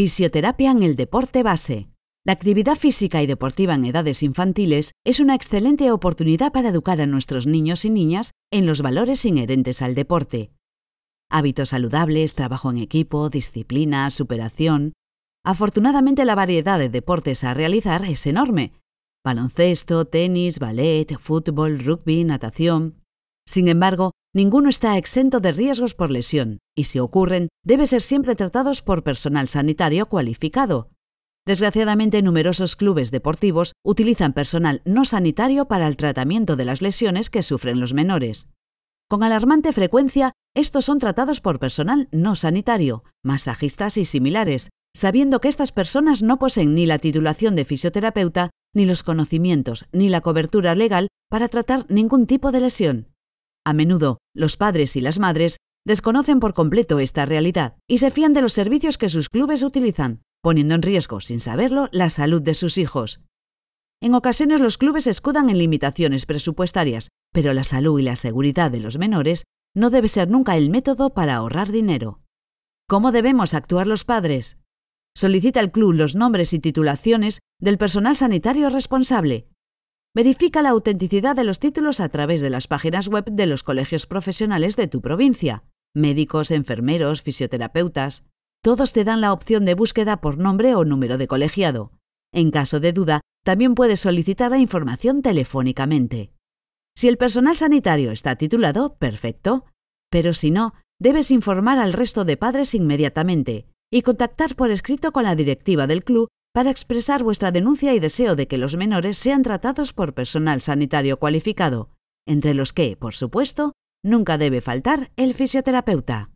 Fisioterapia en el deporte base. La actividad física y deportiva en edades infantiles es una excelente oportunidad para educar a nuestros niños y niñas en los valores inherentes al deporte. Hábitos saludables, trabajo en equipo, disciplina, superación. Afortunadamente la variedad de deportes a realizar es enorme. Baloncesto, tenis, ballet, fútbol, rugby, natación. Sin embargo, Ninguno está exento de riesgos por lesión, y si ocurren, debe ser siempre tratados por personal sanitario cualificado. Desgraciadamente, numerosos clubes deportivos utilizan personal no sanitario para el tratamiento de las lesiones que sufren los menores. Con alarmante frecuencia, estos son tratados por personal no sanitario, masajistas y similares, sabiendo que estas personas no poseen ni la titulación de fisioterapeuta, ni los conocimientos, ni la cobertura legal para tratar ningún tipo de lesión. A menudo, los padres y las madres desconocen por completo esta realidad y se fían de los servicios que sus clubes utilizan, poniendo en riesgo, sin saberlo, la salud de sus hijos. En ocasiones los clubes escudan en limitaciones presupuestarias, pero la salud y la seguridad de los menores no debe ser nunca el método para ahorrar dinero. ¿Cómo debemos actuar los padres? Solicita al club los nombres y titulaciones del personal sanitario responsable, Verifica la autenticidad de los títulos a través de las páginas web de los colegios profesionales de tu provincia. Médicos, enfermeros, fisioterapeutas. Todos te dan la opción de búsqueda por nombre o número de colegiado. En caso de duda, también puedes solicitar la información telefónicamente. Si el personal sanitario está titulado, perfecto. Pero si no, debes informar al resto de padres inmediatamente y contactar por escrito con la directiva del club para expresar vuestra denuncia y deseo de que los menores sean tratados por personal sanitario cualificado, entre los que, por supuesto, nunca debe faltar el fisioterapeuta.